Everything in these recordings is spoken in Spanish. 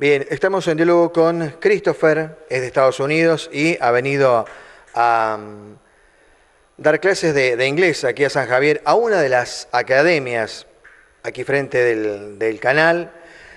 Bien, estamos en diálogo con Christopher, es de Estados Unidos y ha venido a mm, dar clases de, inglés aquí a San Javier, a una de las academias aquí frente del, canal.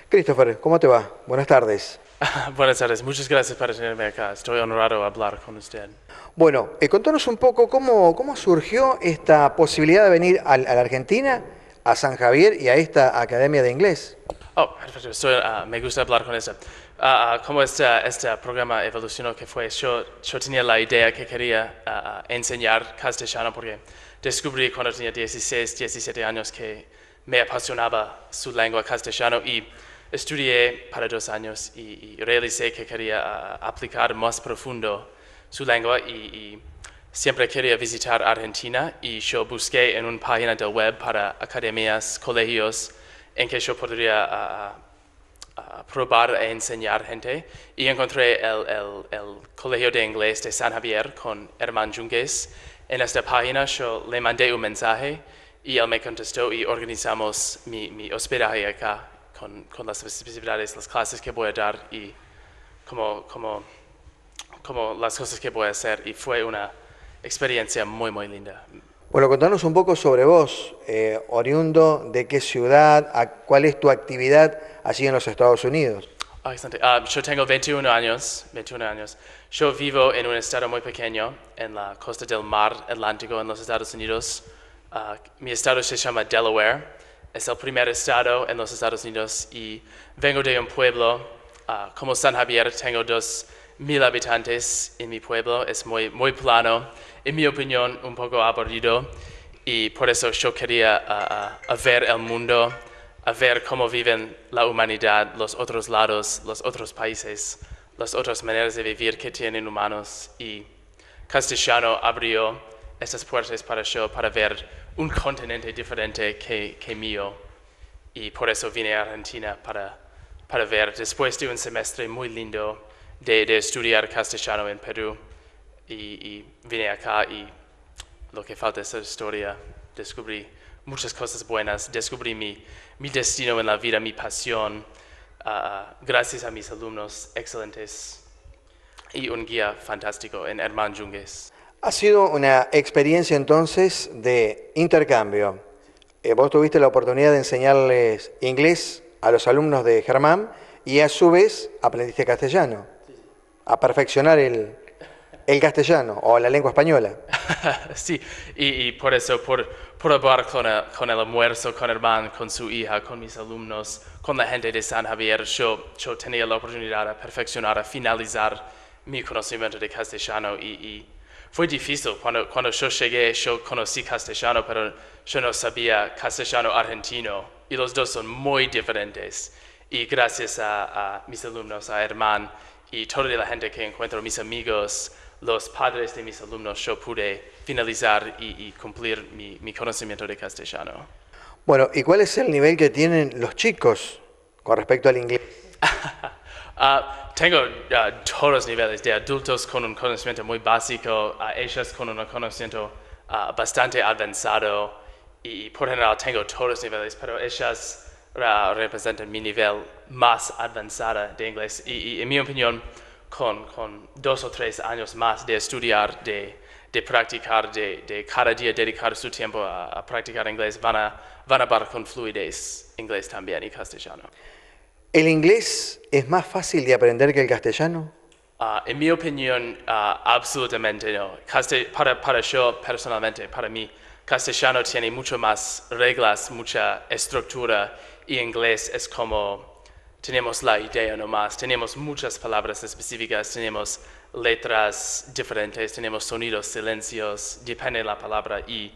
Christopher, ¿cómo te va? Buenas tardes. Buenas tardes, muchas gracias por tenerme acá. Estoy honrado de hablar con usted. Bueno, eh, contanos un poco cómo, cómo surgió esta posibilidad de venir a, la Argentina, a San Javier y a esta Academia de Inglés. Oh, ah, me gusta hablar con esta. Ah, ah, ¿Cómo este, este programa evolucionó? Que fue? Yo, tenía la idea que quería enseñar castellano porque descubrí cuando tenía 16, 17 años que me apasionaba su lengua castellano y estudié para dos años y, realicé que quería aplicar más profundo su lengua y, siempre quería visitar Argentina y yo busqué en una página del web para academias, colegios, en que yo podría probar e enseñar gente. Y encontré el, Colegio de Inglés de San Javier con Herman Junges. En esta página yo le mandé un mensaje y él me contestó y organizamos mi, mi hospedaje acá con, las especificidades, las clases que voy a dar y como, como las cosas que voy a hacer. Y fue una experiencia muy, muy linda. Bueno, contanos un poco sobre vos, eh, oriundo, de qué ciudad, a, cuál es tu actividad allí en los Estados Unidos. Ah, excelente. Ah, yo tengo 21 años, 21 años. Yo vivo en un estado muy pequeño, en la costa del mar Atlántico, en los Estados Unidos. Ah, mi estado se llama Delaware. Es el primer estado en los Estados Unidos y vengo de un pueblo. como San Javier, tengo dos mil habitantes en mi pueblo, es muy, muy plano, en mi opinión un poco aburrido y por eso yo quería ah, ah, ver el mundo, a ver cómo viven la humanidad, los otros lados, los otros países, las otras maneras de vivir que tienen humanos y Castellano abrió estas puertas para yo, para ver un continente diferente que, que mío y por eso vine a Argentina para, para ver después de un semestre muy lindo de, estudiar castellano en Perú y, vine acá y lo que falta es la historia. Descubrí muchas cosas buenas, descubrí mi, mi destino en la vida, mi pasión, ah, gracias a mis alumnos excelentes y un guía fantástico en Herman Junges. Ha sido una experiencia entonces de intercambio. Eh, vos tuviste la oportunidad de enseñarles inglés a los alumnos de Germán y a su vez aprendiste castellano a perfeccionar el, castellano o la lengua española. sí, y, por eso, por hablar con el, con el almuerzo, con Herman, con su hija, con mis alumnos, con la gente de San Javier, yo, yo tenía la oportunidad de perfeccionar, de finalizar mi conocimiento de castellano y, fue difícil. Cuando, yo llegué, yo conocí castellano, pero yo no sabía castellano argentino y los dos son muy diferentes. Y gracias a, a mis alumnos, a Herman, y toda la gente que encuentro, mis amigos, los padres de mis alumnos, yo pude finalizar y, cumplir mi, conocimiento de castellano. Bueno, ¿y cuál es el nivel que tienen los chicos con respecto al inglés? Ah, tengo ah, todos los niveles, de adultos con un conocimiento muy básico, a ellas con un conocimiento ah, bastante avanzado, y por general tengo todos los niveles, pero ellas representan mi nivel más avanzado de inglés y, en mi opinión, con, dos o tres años más de estudiar, de, practicar, de, cada día dedicar su tiempo a, practicar inglés, van a, van a hablar con fluidez inglés también y castellano. ¿El inglés es más fácil de aprender que el castellano? Ah, en mi opinión, ah, absolutamente no. para, para, yo personalmente, para mí, castellano tiene mucho más reglas, mucha estructura y inglés es como tenemos la idea nomás, tenemos muchas palabras específicas, tenemos letras diferentes, tenemos sonidos, silencios, depende de la palabra y,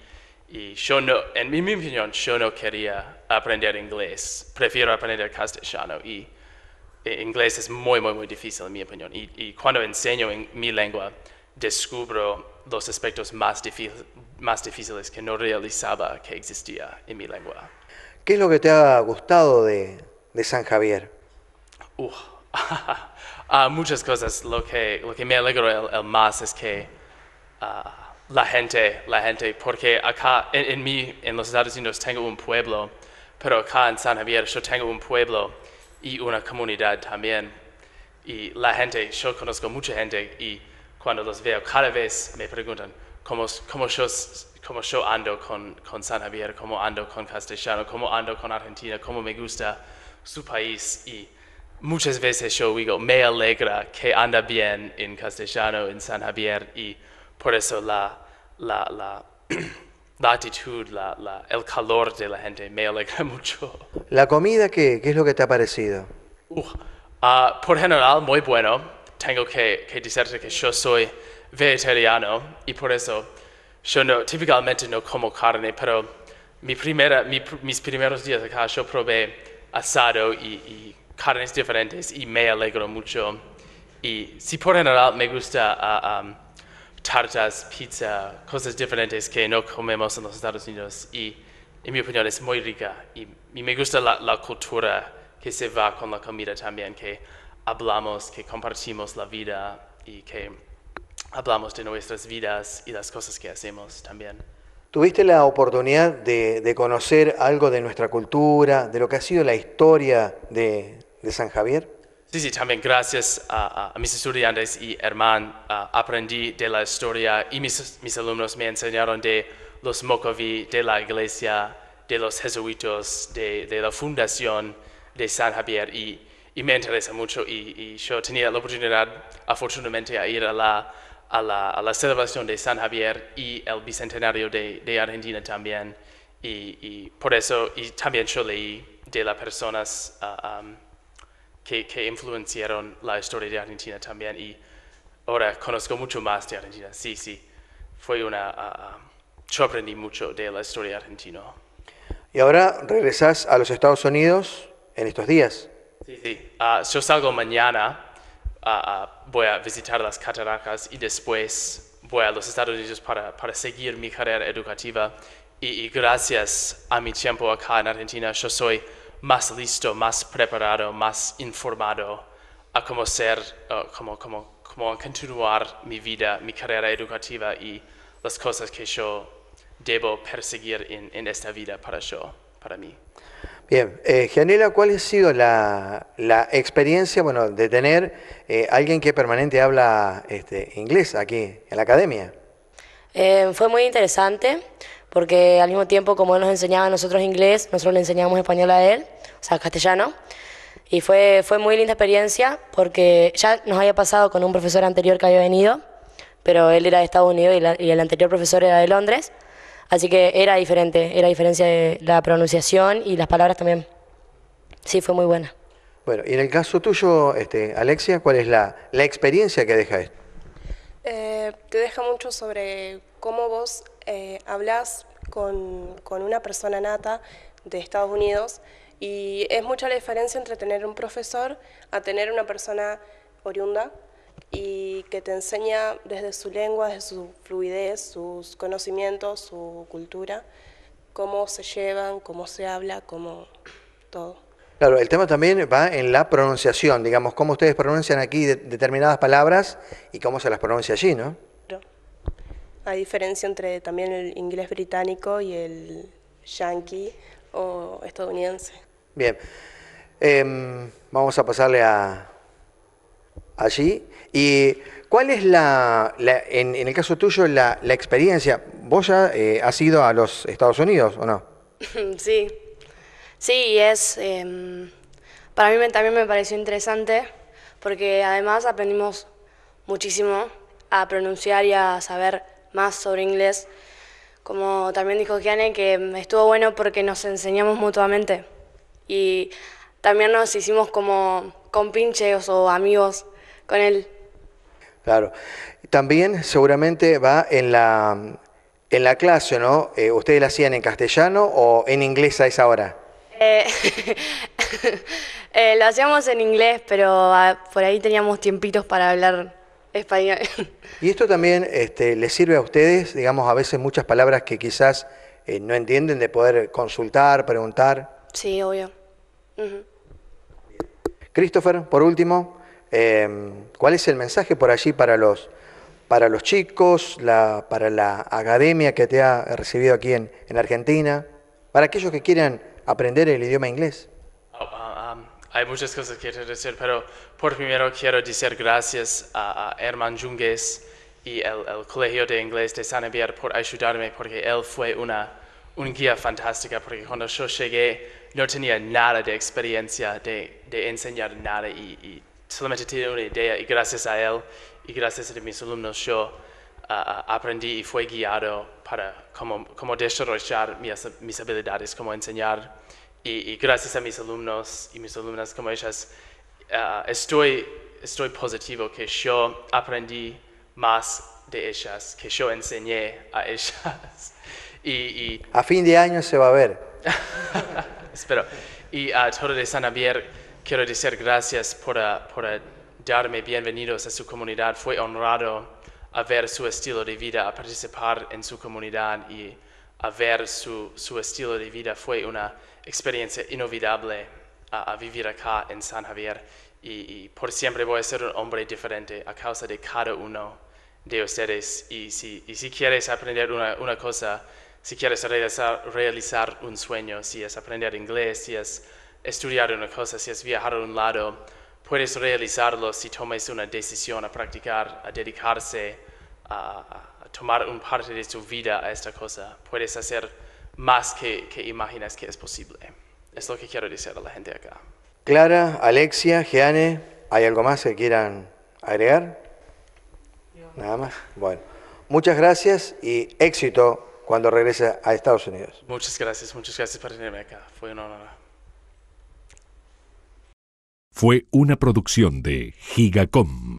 y yo no, en mi, opinión, yo no quería aprender inglés, prefiero aprender castellano y e, inglés es muy, muy, muy difícil en mi opinión y, cuando enseño en mi lengua descubro los aspectos más, más difíciles que no realizaba que existía en mi lengua. ¿Qué es lo que te ha gustado de, San Javier? Uh, muchas cosas. Lo que, me alegro el, más es que ah, la gente, la gente, porque acá en, en, mí, en los Estados Unidos, tengo un pueblo, pero acá en San Javier yo tengo un pueblo y una comunidad también. Y la gente, yo conozco mucha gente y cuando los veo, cada vez me preguntan cómo, cómo, yo, cómo ando con, con San Javier, cómo ando con Castellano, cómo ando con Argentina, cómo me gusta su país. Y muchas veces yo digo, me alegra que anda bien en Castellano, en San Javier, y por eso la, la, la, la actitud, la, la, el calor de la gente me alegra mucho. ¿La comida qué? ¿Qué es lo que te ha parecido? Ah, por general, muy bueno tengo que, que decirte que yo soy vegetariano y por eso yo no, típicamente no como carne, pero mis primeros días acá yo probé asado y, y, carnes diferentes y me alegro mucho. Y si por general me gusta ah, tartas, pizza, cosas diferentes que no comemos en los Estados Unidos y en mi opinión es muy rica y, me gusta la, la, cultura que se va con la comida también, que hablamos, que compartimos la vida y que hablamos de nuestras vidas y las cosas que hacemos también. ¿Tuviste la oportunidad de, de conocer algo de nuestra cultura, de lo que ha sido la historia de, de San Javier? Sí, sí, también gracias a, mis estudiantes y herman aprendí de la historia y mis, mis alumnos me enseñaron de los Mokoví, de la iglesia, de los jesuitos, de, de la fundación de San Javier y y me interesa mucho y, yo tenía la oportunidad, afortunadamente, a ir a la, a la, celebración de San Javier y el Bicentenario de, de Argentina también. Y, por eso, y también yo leí de las personas ah, que, que, influenciaron la historia de Argentina también. Y ahora conozco mucho más de Argentina. Sí, sí, fue una... Ah, yo aprendí mucho de la historia argentina. Y ahora regresas a los Estados Unidos en estos días. Sí, sí. Ah, yo salgo mañana, ah, ah, voy a visitar las cataratas y después voy a los Estados Unidos para, seguir mi carrera educativa. Y, gracias a mi tiempo acá en Argentina, yo soy más listo, más preparado, más informado a cómo ser, cómo, continuar mi vida, mi carrera educativa y las cosas que yo debo perseguir en, en esta vida para yo, para mí. Bien, eh, Gianela, ¿cuál ha sido la, experiencia bueno, de tener eh, alguien que permanente habla este, inglés aquí en la academia? Eh, fue muy interesante porque al mismo tiempo como él nos enseñaba a nosotros inglés, nosotros le enseñábamos español a él, o sea, castellano. Y fue, fue muy linda experiencia porque ya nos había pasado con un profesor anterior que había venido, pero él era de Estados Unidos y el anterior profesor era de Londres. Así que era diferente, era diferencia de la pronunciación y las palabras también. Sí, fue muy buena. Bueno, y en el caso tuyo, este, Alexia, ¿cuál es la, experiencia que deja esto? Eh, te deja mucho sobre cómo vos eh, hablas con, con una persona nata de Estados Unidos y es mucha la diferencia entre tener un profesor a tener una persona oriunda y que te enseña desde su lengua, desde su fluidez, sus conocimientos, su cultura, cómo se llevan, cómo se habla, cómo todo. Claro, el tema también va en la pronunciación, digamos, cómo ustedes pronuncian aquí determinadas palabras y cómo se las pronuncia allí, ¿no? Hay diferencia entre también el inglés británico y el yankee o estadounidense. Bien, em, vamos a pasarle a, allí. ¿Y cuál es la, en, el caso tuyo, la, experiencia? ¿Vos ya eh, has ido a los Estados Unidos o no? Sí, sí, es... Em, para mí también me pareció interesante porque además aprendimos muchísimo a pronunciar y a saber más sobre inglés. Como también dijo Giane, que estuvo bueno porque nos enseñamos mutuamente y también nos hicimos como compinches o amigos con él. Claro. También seguramente va en la, en la clase, ¿no? Eh, ¿Ustedes la hacían en castellano o en inglés a esa hora? Eh, eh, lo hacíamos en inglés, pero ah, por ahí teníamos tiempitos para hablar español. y esto también este, les sirve a ustedes, digamos, a veces muchas palabras que quizás no entienden de poder consultar, preguntar. Sí, obvio. Christopher, por último. Em, ¿Cuál es el mensaje por allí para los, para los chicos, la, para la academia que te ha recibido aquí en, Argentina, para aquellos que quieran aprender el idioma inglés? Oh, um, um, hay muchas cosas que quiero decir, pero por primero quiero decir gracias a, Herman Jungues y el, Colegio de Inglés de San Javier por ayudarme, porque él fue una, un guía fantástica, porque cuando yo llegué no tenía nada de experiencia de, de enseñar nada y solamente tenía una idea y gracias a él y gracias a mis alumnos yo ah, ah, aprendí y fui guiado para cómo, desarrollar mis, habilidades, cómo enseñar. Y, gracias a mis alumnos y mis alumnas como ellas, ah, estoy, estoy positivo que yo aprendí más de ellas, que yo enseñé a ellas. y, a fin de año se va a ver. Espero. Y a uh, de San Javier Quiero decir gracias por, ah, por ah, darme bienvenidos a su comunidad. Fue honrado a ver su estilo de vida, a participar en su comunidad y a ver su, su estilo de vida. Fue una experiencia inolvidable ah, a, vivir acá en San Javier y, y, por siempre voy a ser un hombre diferente a causa de cada uno de ustedes. Y si, si quieres aprender una, una cosa, si quieres realizar, realizar, un sueño, si es aprender inglés, si es estudiar una cosa, si es viajar a un lado, puedes realizarlo si tomas una decisión a practicar, a dedicarse, a, tomar un parte de tu vida a esta cosa. Puedes hacer más que, que imaginas que es posible. Es lo que quiero decir a la gente acá. Clara, Alexia, Jeanne, ¿hay algo más que quieran agregar? Nada más. Bueno, muchas gracias y éxito cuando regrese a Estados Unidos. Muchas gracias, muchas gracias por tenerme acá. Fue un honor fue una producción de Gigacom.